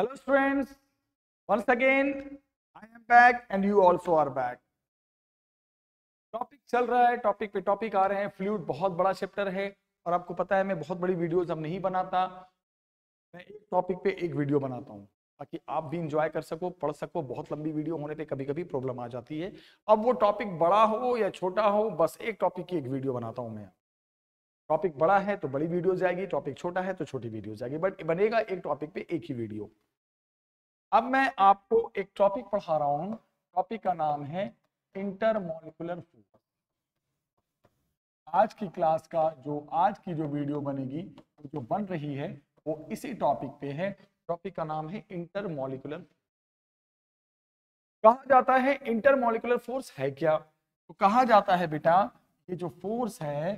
hello students once again i am back and you also are back topic चल रहा है topic पे topic आ रहे हैं फ्लूड बहुत बड़ा चैप्टर है और आपको पता है मैं बहुत बड़ी वीडियोस अब नहीं बनाता मैं एक टॉपिक पे एक वीडियो बनाता हूँ ताकि आप भी इंजॉय कर सको पढ़ सको बहुत लंबी वीडियो होने पे कभी कभी प्रॉब्लम आ जाती है अब वो टॉपिक बड़ा हो या छोटा हो बस एक टॉपिक की एक वीडियो बनाता हूँ मैं टॉपिक बड़ा है तो बड़ी वीडियो जाएगी टॉपिक छोटा है तो छोटी वीडियो जाएगी बट बनेगा एक टॉपिक पे एक ही वीडियो अब मैं आपको एक टॉपिक पढ़ा रहा हूं टॉपिक का नाम है इंटरमोलिकुलर फोर्स आज की क्लास का जो आज की जो वीडियो बनेगी जो बन रही है वो इसी टॉपिक पे है टॉपिक का नाम है इंटरमोलिकुलर कहा जाता है इंटरमोलिकुलर फोर्स है क्या तो कहा जाता है बेटा ये जो फोर्स है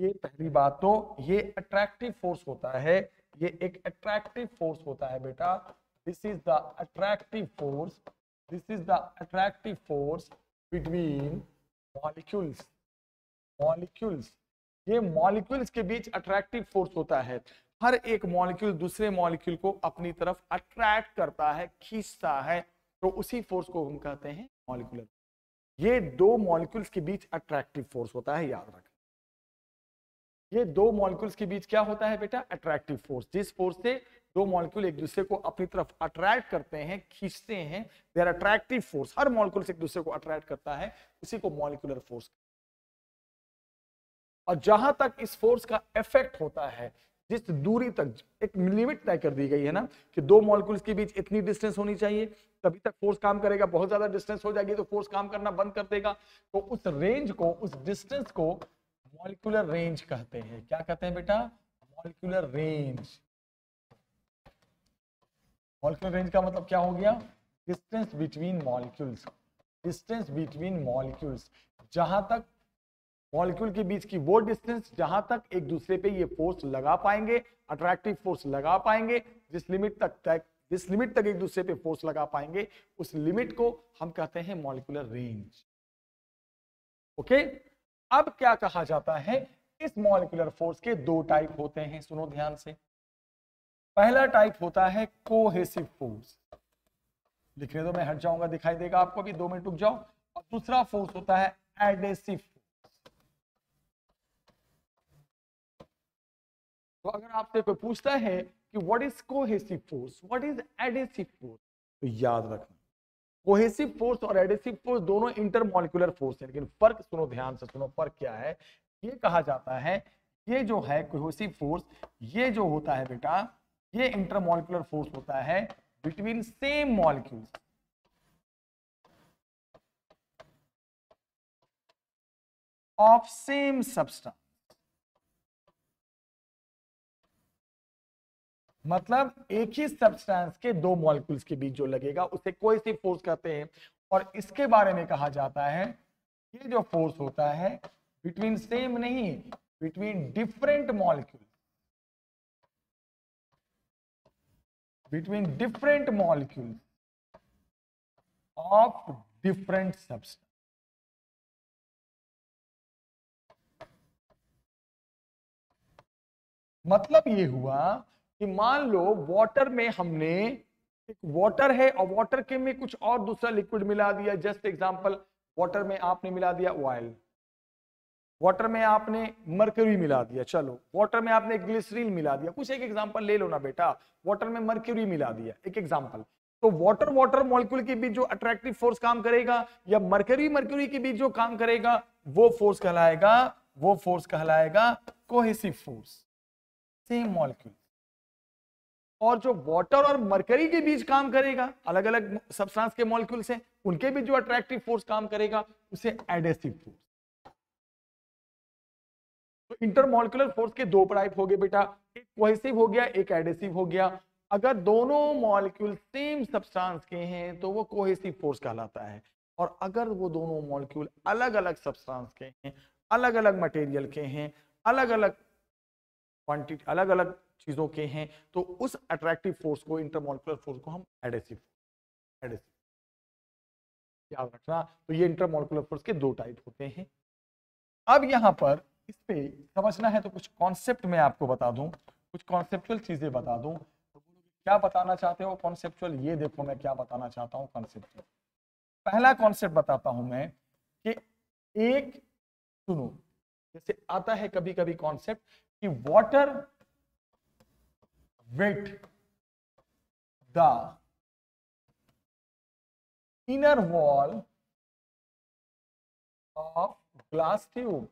ये पहली बात तो ये अट्रैक्टिव फोर्स होता है ये एक अट्रैक्टिव फोर्स होता है बेटा this is the attractive force this is the attractive force between molecules molecules ये मॉलिक्यूल्स के बीच अट्रैक्टिव फोर्स होता है हर एक मॉलिक्यूल दूसरे मॉलिक्यूल को अपनी तरफ अट्रैक्ट करता है खींचता है तो उसी फोर्स को हम कहते हैं मॉलिक्यूलर ये दो मॉलिक्यूल्स के बीच अट्रैक्टिव फोर्स होता है याद रखें ये दो मॉलिक्यूल्स के बीच क्या होता है बेटा अट्रैक्टिव फोर्स जिस फोर्स से दो मॉलिक्यूल एक दूसरे को अपनी तरफ अट्रैक्ट करते हैं खींचते हैं दे आर अट्रैक्टिव फोर्स हर मॉलिक्यूल से एक दूसरे को अट्रैक्ट करता है उसी को मॉलिकुलर फोर्स और जहां तक इस फोर्स का इफेक्ट होता है जिस दूरी तक एक लिमिट तय कर दी गई है ना कि दो मॉलिक्यूल्स के बीच इतनी डिस्टेंस होनी चाहिए तभी तक फोर्स काम करेगा बहुत ज्यादा डिस्टेंस हो जाएगी तो फोर्स काम करना बंद कर देगा तो उस रेंज को उस डिस्टेंस को मॉलिकुलर रेंज कहते हैं क्या कहते हैं बेटा मॉलिकुलर रेंज मॉलिक्यूल रेंज का मतलब क्या हो गया distance between molecules distance between molecules जहां तक मॉलिक्यूल के बीच की वो डिस्टेंस जहां तक एक दूसरे पे ये फोर्स लगा पाएंगे अट्रैक्टिव फोर्स लगा पाएंगे जिस लिमिट तक तक जिस लिमिट तक एक दूसरे पे फोर्स लगा पाएंगे उस लिमिट को हम कहते हैं मॉलिकुलर रेंज ओके अब क्या कहा जाता है इस मॉलिकुलर फोर्स के दो टाइप होते हैं सुनो ध्यान से पहला टाइप होता है कोहेसिव फोर्स लिखने दो मैं हट जाऊंगा दिखाई देगा आपको भी दो मिनट रुक जाओ और दूसरा फोर्स होता है एडेसिव तो अगर आपसे कोई पूछता है कि what is cohesive force what is adhesive force तो याद रखना कोहेसिव फोर्स और एडेसिव फोर्स दोनों इंटरमोलिकुलर फोर्स है लेकिन फर्क सुनो ध्यान से सुनो फर्क क्या है ये कहा जाता है ये जो है कोहेसिव फोर्स ये जो होता है बेटा ये इंटरमोलिकुलर फोर्स होता है between same molecules of same substance मतलब एक ही सब्सटेंस के दो मॉलिक्यूल्स के बीच जो लगेगा उसे कोई सी फोर्स कहते हैं और इसके बारे में कहा जाता है ये जो फोर्स होता है बिटवीन सेम नहीं between different molecule between different molecules of different substance. मतलब ये हुआ कि मान लो वाटर में हमने एक वाटर है और वाटर के में कुछ और दूसरा लिक्विड मिला दिया जस्ट एग्जांपल वाटर में आपने मिला दिया ऑयल वाटर में आपने मर्क्यूरी मिला दिया चलो वाटर में आपने ग्लिसरीन मिला दिया कुछ एक एग्जांपल ले लो ना बेटा वाटर में मर्क्यूरी मिला दिया एक एग्जांपल तो वाटर वाटर मॉलिक्यूल के बीच जो अट्रैक्टिव फोर्स काम करेगा या मर्क्यूरी मर्क्यूरी के बीच जो काम करेगा वो फोर्स कहलाएगा वो फोर्स कहलाएगा कोहेसिव फोर्स सेम मॉलिक्यूल और जो वाटर और मरकरी के बीच काम करेगा अलग अलग सब्सटेंस के मॉलिक्यूल से उनके बीच जो अट्रैक्टिव फोर्स काम करेगा उसे एडेसिव फोर्स तो इंटरमोलिकुलर फोर्स के दो टाइप हो गए बेटा एक कोहेसिव हो गया एक एडेसिव हो गया अगर दोनों मॉलिक्यूल सेम सब्सटेंस के हैं तो वो कोहेसिव फोर्स कहलाता है और अगर वो दोनों मॉलिक्यूल अलग अलग सब्सटेंस के हैं अलग अलग मटेरियल के हैं अलग अलग क्वांटिटी अलग अलग चीज़ों के हैं तो उस अट्रैक्टिव फोर्स को इंटरमोलिकुलर फोर्स को हम एडेसिव एडेसिव याद रखना तो ये इंटरमोलिकुलर फोर्स के दो टाइप होते हैं अब यहाँ पर इस पे समझना है तो कुछ कॉन्सेप्ट में आपको बता दूं कुछ कॉन्सेप्चुअल चीज़ें बता दूं तो क्या बताना चाहते हो कॉन्सेप्चुअल ये देखो मैं क्या बताना चाहता हूँ कॉन्सेप्चुअल पहला कॉन्सेप्ट बताता हूँ मैं कि एक सुनो जैसे आता है कभी कभी कॉन्सेप्ट कि water wet the inner wall of glass tube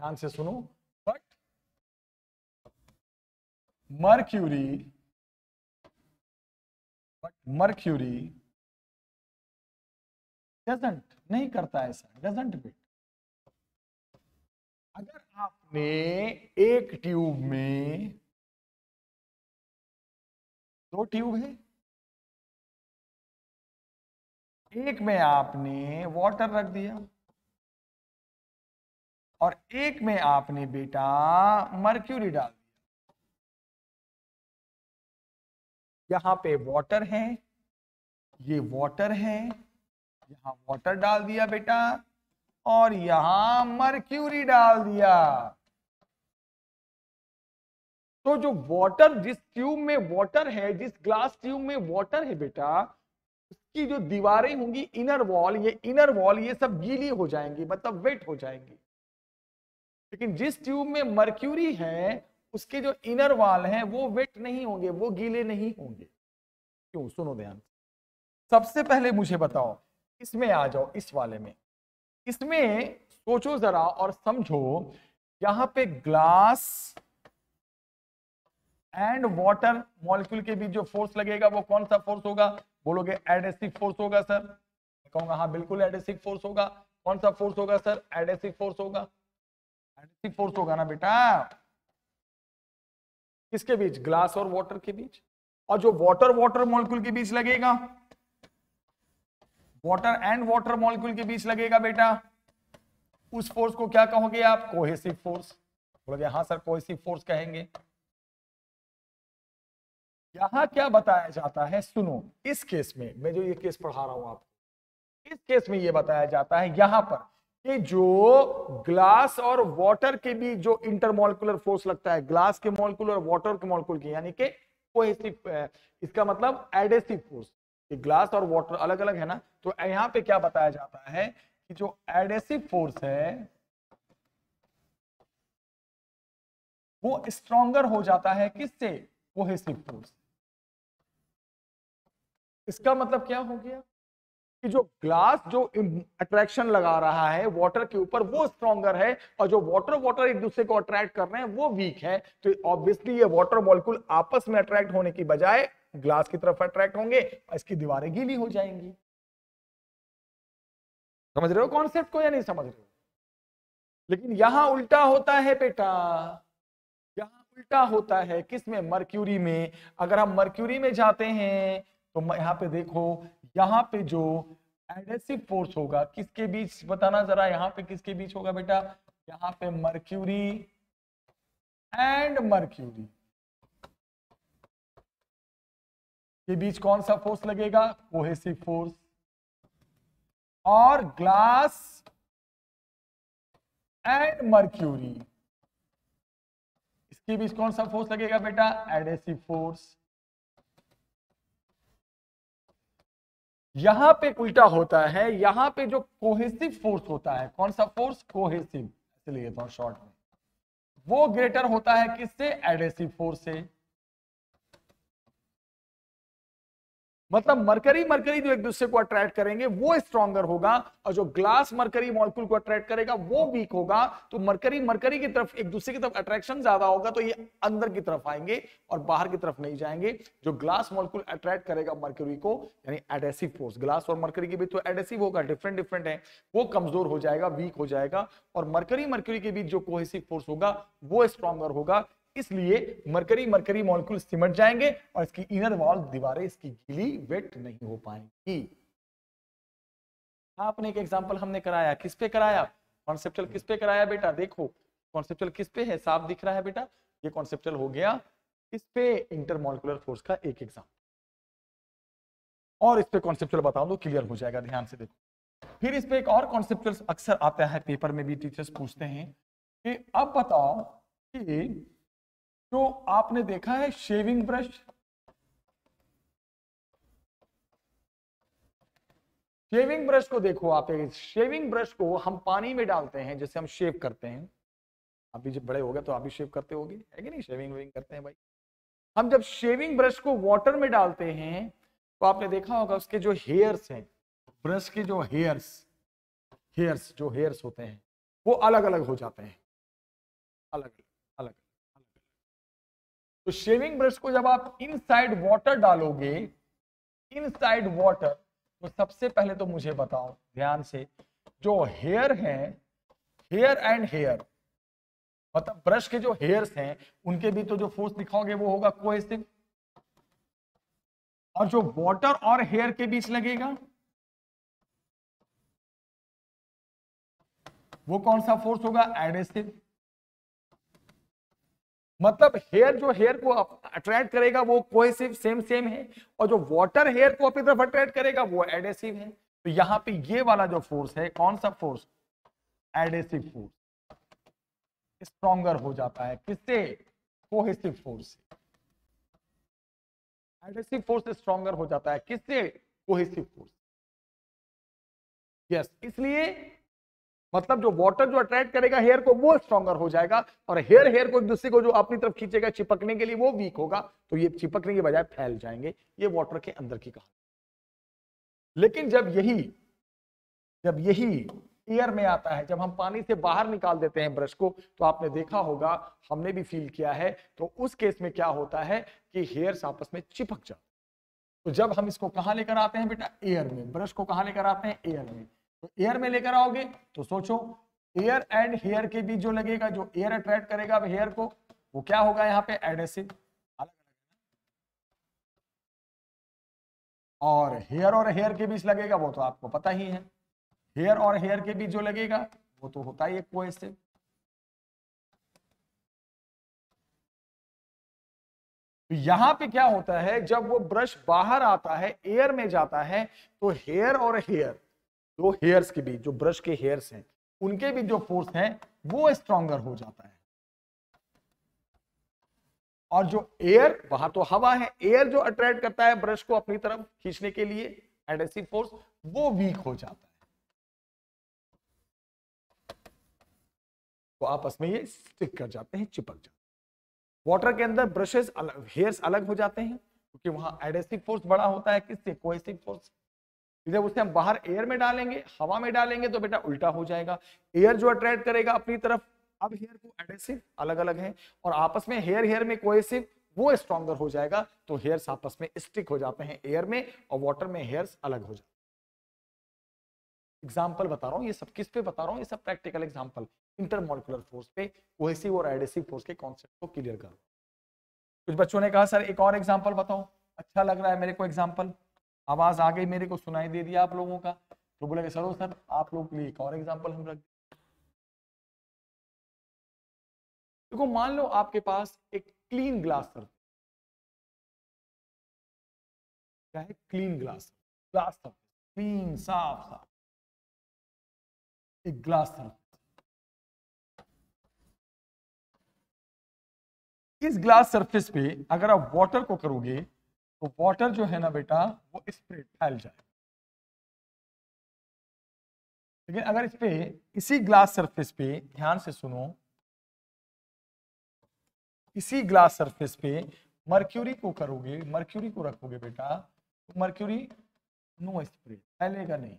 ध्यान से सुनो but mercury but mercury doesn't नहीं करता ऐसा डजेंट बिट अगर आपने एक ट्यूब में दो ट्यूब है एक में आपने वाटर रख दिया और एक में आपने बेटा मर्क्यूरी डाल दिया यहां पे वाटर है ये वाटर है यहां वाटर डाल दिया बेटा और यहां मर्क्यूरी डाल दिया तो जो वाटर जिस ट्यूब में वाटर है जिस ग्लास ट्यूब में वाटर है बेटा उसकी जो दीवारें होंगी इनर वॉल ये इनर वॉल ये सब गीली हो जाएंगी मतलब वेट हो जाएंगे लेकिन जिस ट्यूब में मर्क्यूरी है उसके जो इनर वाल हैं वो वेट नहीं होंगे वो गीले नहीं होंगे क्यों सुनो ध्यान सबसे पहले मुझे बताओ इसमें आ जाओ इस वाले में इसमें सोचो जरा और समझो यहां पे ग्लास एंड वाटर मॉलिक्यूल के बीच जो फोर्स लगेगा वो कौन सा फोर्स होगा बोलोगे एडेसिव फोर्स होगा सर कहूंगा हाँ बिल्कुल एडेसिव फोर्स होगा कौन सा फोर्स होगा सर एडेसिव फोर्स होगा काइनेटिक फोर्स होगा ना बेटा किसके बीच ग्लास और वाटर के बीच और जो वाटर वाटर मॉलिक्यूल के बीच लगेगा वाटर एंड वाटर मॉलिक्यूल के बीच लगेगा बेटा उस फोर्स को क्या कहोगे आप कोहेसिव फोर्स बोलोगे हाँ सर कोहेसिव फोर्स कहेंगे यहां क्या बताया जाता है सुनो इस केस में मैं जो ये केस पढ़ा रहा हूं आपको इस केस में ये बताया जाता है यहां पर कि जो ग्लास और वाटर के बीच जो इंटरमोलिकुलर फोर्स लगता है ग्लास के मॉलिकुल और वाटर के मॉलिकुल की यानी कि कोहेसिव इसका मतलब एडेसिव फोर्स ग्लास और वाटर अलग अलग है ना तो यहां पे क्या बताया जाता है कि जो एडेसिव फोर्स है वो स्ट्रॉन्गर हो जाता है किससे कोहेसिव फोर्स इसका मतलब क्या हो गया कि जो ग्लास जो अट्रैक्शन लगा रहा है वाटर के ऊपर वो स्ट्रॉन्गर है और जो वाटर वाटर एक दूसरे को अट्रैक्ट कर रहे हैं वो वीक है तो ऑब्वियसली ये वाटर मॉलिक्यूल आपस में अट्रैक्ट होने की बजाय ग्लास की तरफ अट्रैक्ट होंगे और इसकी दीवारें गीली हो जाएंगी समझ रहे हो कॉन्सेप्ट को या नहीं समझ रहे हो लेकिन यहां उल्टा होता है बेटा यहां उल्टा होता है किसमें मर्क्यूरी में अगर हम मर्क्यूरी में जाते हैं तो यहाँ पे देखो यहाँ पे जो एडेसिव फोर्स होगा किसके बीच बताना जरा यहाँ पे किसके बीच होगा बेटा यहाँ पे मर्क्यूरी एंड मर्क्यूरी के बीच कौन सा फोर्स लगेगा कोहेसिव फोर्स और ग्लास एंड मर्क्यूरी इसके बीच कौन सा फोर्स लगेगा बेटा एडेसिव फोर्स यहां पे उल्टा होता है यहां पे जो कोहेसिव फोर्स होता है कौन सा फोर्स कोहेसिव इसलिए शॉर्ट तो में वो ग्रेटर होता है किससे एडेसिव फोर्स से मतलब मरकरी मरकरी जो एक दूसरे को अट्रैक्ट करेंगे वो स्ट्रॉन्गर होगा और जो ग्लास मरकरी मॉलिक्यूल को अट्रैक्ट करेगा वो वीक होगा तो मरकरी मरकरी की तरफ एक दूसरे की तरफ अट्रैक्शन ज्यादा होगा तो ये अंदर की तरफ आएंगे और बाहर की तरफ नहीं जाएंगे जो ग्लास मॉलिक्यूल अट्रैक्ट करेगा मरकरी को यानी एडेसिव फोर्स ग्लास और मरकरी के बीच तो एडेसिव होगा डिफरेंट डिफरेंट है वो कमजोर हो जाएगा वीक हो जाएगा और मरकरी मरकरी के बीच जो कोहेसिव फोर्स होगा वो स्ट्रॉन्गर होगा इसलिए मरकरी मरकरी मॉलिक्यूल सिमट जाएंगे और इसकी इनर वॉल दीवारें इसकी गिली वेट नहीं हो पाएंगी आपने एक एग्जाम्पल हमने कराया किस पे कराया कॉन्सेप्टल किस पे कराया बेटा देखो कॉन्सेप्टल किस पे है साफ दिख रहा है बेटा ये कॉन्सेप्टल हो गया इस पे इंटरमोलिकुलर फोर्स का एक एग्जाम्पल और इस पे कॉन्सेप्चुअल बताऊं तो क्लियर हो जाएगा ध्यान से देखो फिर इस पे एक और कॉन्सेप्चुअल अक्सर आता है पेपर में भी टीचर्स पूछते हैं कि अब बताओ कि तो आपने देखा है शेविंग ब्रश शेविंग ब्रश को देखो आप शेविंग ब्रश को हम पानी में डालते हैं जैसे हम शेव करते हैं आप भी जब बड़े हो गए तो आप भी शेव करते होगे है कि नहीं शेविंग वेविंग करते हैं भाई हम जब शेविंग ब्रश को वाटर में डालते हैं तो आपने देखा होगा उसके जो हेयर्स हैं ब्रश के जो हेयर्स हेयर्स जो हेयर्स होते हैं वो अलग अलग हो जाते हैं अलग अलग तो शेविंग ब्रश को जब आप इनसाइड वाटर डालोगे इनसाइड वाटर तो सबसे पहले तो मुझे बताओ ध्यान से जो हेयर है हेयर एंड हेयर मतलब ब्रश के जो हेयर्स हैं उनके भी तो जो फोर्स दिखाओगे वो होगा कोहेसिव और जो वाटर और हेयर के बीच लगेगा वो कौन सा फोर्स होगा एडेसिव मतलब हेयर जो हेयर को अट्रैक्ट करेगा वो कोहेसिव सेम सेम है और जो वाटर हेयर को अपनी तरफ अट्रैक्ट करेगा वो एडेसिव है तो यहाँ पे ये वाला जो फोर्स है कौन सा फोर्स एडेसिव फोर्स स्ट्रॉन्गर हो जाता है किससे cohesive force adhesive force stronger हो जाता है किससे कोहेसिव फोर्स यस इसलिए मतलब जो वाटर जो अट्रैक्ट करेगा हेयर को वो स्ट्रॉगर हो जाएगा और हेयर हेयर को एक दूसरे को जो अपनी तरफ खींचेगा चिपकने के लिए वो वीक होगा तो ये चिपकने के बजाय फैल जाएंगे ये वाटर के अंदर की कहा लेकिन जब यही जब यही एयर में आता है जब हम पानी से बाहर निकाल देते हैं ब्रश को तो आपने देखा होगा हमने भी फील किया है तो उस केस में क्या होता है कि हेयर आपस में चिपक जाते तो जब हम इसको कहा लेकर आते हैं बेटा एयर में ब्रश को कहा लेकर आते हैं एयर में तो एयर में लेकर आओगे तो सोचो एयर एंड हेयर के बीच जो लगेगा जो एयर अट्रैक्ट करेगा हेयर को वो क्या होगा यहाँ पे एडेसिव और हेयर और हेयर के बीच लगेगा वो तो आपको पता ही है हेयर और हेयर के बीच जो लगेगा वो तो होता ही एक कोहेसिव तो यहां पे क्या होता है जब वो ब्रश बाहर आता है एयर में जाता है तो हेयर और हेयर जो हेयर्स के बीच जो ब्रश के हेयर्स हैं उनके बीच जो फोर्स है वो स्ट्रॉन्गर हो जाता है और जो एयर वहां तो हवा है एयर जो अट्रैक्ट करता है ब्रश को अपनी तरफ खींचने के लिए एडेसिव फोर्स वो वीक हो जाता है तो आपस में ये स्टिक कर जाते हैं चिपक जाते हैं वाटर के अंदर ब्रशेस अलग हेयर्स अलग हो जाते हैं क्योंकि वहां एडेसिव फोर्स बड़ा होता है किससे कोहेसिव फोर्स जब उसे हम बाहर एयर में डालेंगे हवा में डालेंगे तो बेटा उल्टा हो जाएगा एयर जो अट्रैक्ट करेगा अपनी तरफ अब हेयर को एडेसिव अलग अलग है और आपस में हेयर हेयर में कोएसिव वो स्ट्रॉन्गर हो जाएगा तो हेयर्स आपस में स्टिक हो जाते हैं एयर में और वाटर में हेयर्स अलग हो जाते एग्जाम्पल बता रहा हूँ ये सब किस पे बता रहा हूँ ये सब प्रैक्टिकल एग्जाम्पल इंटरमोलिकुलर फोर्स पे कोहेसिव और एडेसिव फोर्स के कॉन्सेप्ट को क्लियर करो कुछ बच्चों ने कहा सर एक और एग्जाम्पल बताओ अच्छा लग रहा है मेरे को एग्जाम्पल आवाज़ आ गई मेरे को सुनाई दे दिया आप लोगों का तो बोलेगा सर सर आप लोग के लिए एक और एग्जाम्पल हम रख देखो मान लो आपके पास एक क्लीन ग्लास सर क्या है clean glass glass sir clean साफ साफ एक ग्लास सर इस ग्लास सरफेस पे अगर आप वाटर को करोगे तो वाटर जो है ना बेटा वो इस पर फैल जाए लेकिन अगर इस पे इसी ग्लास सरफेस पे ध्यान से सुनो इसी ग्लास सरफेस पे मर्क्यूरी को करोगे मर्क्यूरी को रखोगे बेटा तो मर्क्यूरी नो स्प्रे फैलेगा नहीं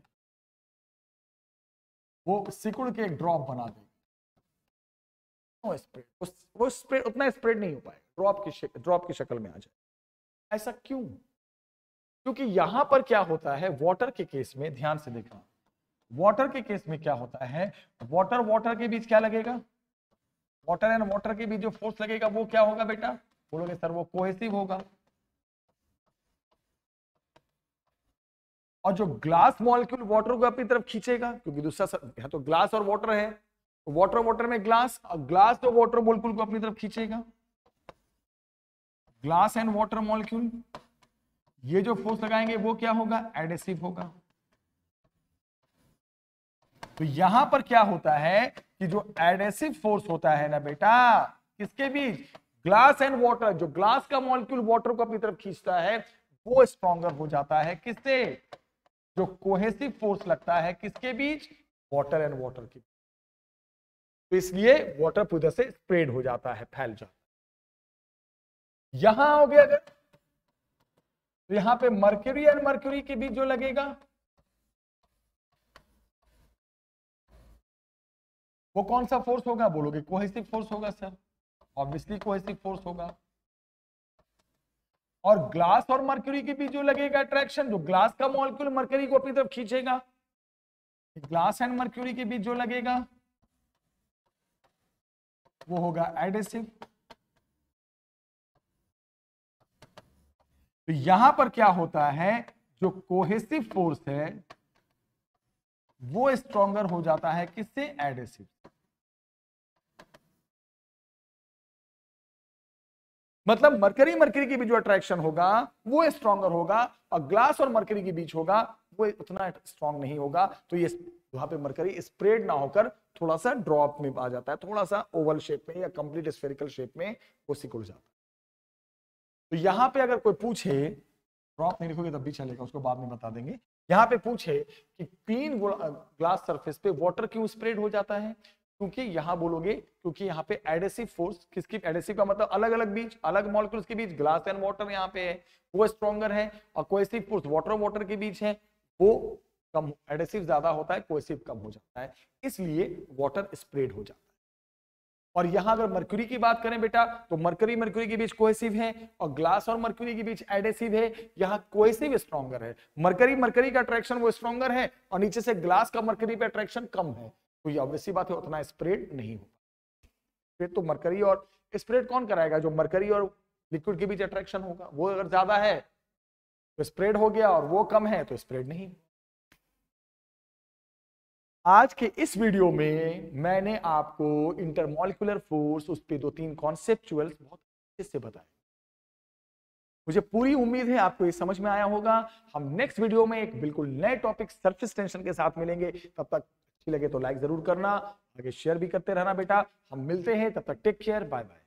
वो सिकुड़ के एक ड्रॉप बना दे नो स्प्रेड वो स्प्रेड उतना स्प्रेड नहीं हो पाएगा ड्रॉप की ड्रॉप की शक्ल में आ जाए ऐसा क्यों क्योंकि यहां पर क्या होता है वाटर के केस में ध्यान से देखना वाटर के केस में क्या होता है वाटर वाटर के बीच क्या लगेगा वाटर एंड वाटर के बीच जो फोर्स लगेगा वो क्या होगा बेटा बोलोगे सर वो कोहेसिव होगा और जो ग्लास मॉलिक्यूल वाटर को अपनी तरफ खींचेगा क्योंकि दूसरा या तो ग्लास और वाटर है वाटर तो वाटर में ग्लास और ग्लास तो वाटर मॉलिक्यूल को अपनी तरफ खींचेगा ग्लास एंड वाटर मॉलिक्यूल ये जो फोर्स लगाएंगे वो क्या होगा एडेसिव होगा तो यहां पर क्या होता है कि जो एडेसिव फोर्स होता है ना बेटा किसके बीच ग्लास एंड वाटर जो ग्लास का मॉलिक्यूल वाटर को अपनी तरफ खींचता है वो स्ट्रॉन्गर हो जाता है किससे जो कोहेसिव फोर्स लगता है किसके बीच वाटर एंड वाटर के तो इसलिए वाटर पूरा से स्प्रेड हो जाता है फैल जाता है यहां हो गया अगर तो यहां पे मर्क्यूरी और मर्क्यूरी के बीच जो लगेगा वो कौन सा फोर्स होगा बोलोगे कोहेसिव फोर्स होगा सर ऑब्वियसली कोहेसिव फोर्स होगा और ग्लास और मर्क्यूरी के बीच जो लगेगा अट्रैक्शन जो ग्लास का मॉलिक्यूल मर्क्यूरी को अपनी तरफ खींचेगा ग्लास एंड मर्क्यूरी के बीच जो लगेगा वो होगा एडेसिव तो यहां पर क्या होता है जो कोहेसिव फोर्स है वो स्ट्रॉन्गर हो जाता है किससे एडेसिव मतलब मरकरी मरकरी के बीच जो अट्रैक्शन होगा वो स्ट्रॉन्गर होगा और ग्लास और मरकरी के बीच होगा वो उतना स्ट्रॉन्ग नहीं होगा तो ये वहां पे मरकरी स्प्रेड ना होकर थोड़ा सा ड्रॉप में आ जाता है थोड़ा सा ओवल शेप में या कंप्लीट स्फेरिकल शेप में वो सिकुड़ जाता है तो यहाँ पे अगर कोई पूछे ड्रॉप नहीं लिखोगे तब भी चलेगा उसको बाद में बता देंगे यहाँ पे पूछे कि क्लीन ग्लास सरफेस पे वाटर क्यों स्प्रेड हो जाता है क्योंकि यहाँ बोलोगे क्योंकि यहाँ पे एडेसिव फोर्स किसकी एडेसिव का मतलब अलग अलग बीच अलग मॉलिक्यूल्स के बीच ग्लास एंड वाटर यहाँ पे है वो स्ट्रॉन्गर है और कोएसिव फोर्स वाटर वाटर के बीच है वो कम एडेसिव ज्यादा होता है कोएसिव कम हो जाता है इसलिए वाटर स्प्रेड हो जाता है और यहां अगर मर्क्यूरी की बात करें बेटा तो मर्क्यूरी मर्क्यूरी के बीच कोहेसिव है और ग्लास और मर्क्यूरी के बीच एडेसिव है यहां कोहेसिव स्ट्रॉन्गर है मर्करी मर्करी का अट्रैक्शन वो स्ट्रॉन्गर है और नीचे से ग्लास का मर्करी पे अट्रैक्शन कम है तो ये ऑब्वियसली बात है उतना स्प्रेड नहीं हो फिर तो मर्करी और स्प्रेड कौन कराएगा जो मर्करी और लिक्विड के बीच अट्रैक्शन होगा वो अगर ज्यादा है तो स्प्रेड हो गया और वो कम है तो स्प्रेड नहीं आज के इस वीडियो में मैंने आपको इंटरमोलिकुलर फोर्स उस पर दो तीन कॉन्सेप्चुअल बहुत अच्छे से बताए मुझे पूरी उम्मीद है आपको ये समझ में आया होगा हम नेक्स्ट वीडियो में एक बिल्कुल नए टॉपिक सरफेस टेंशन के साथ मिलेंगे तब तक अच्छी लगे तो लाइक जरूर करना आगे शेयर भी करते रहना बेटा हम मिलते हैं तब तक टेक केयर बाय बाय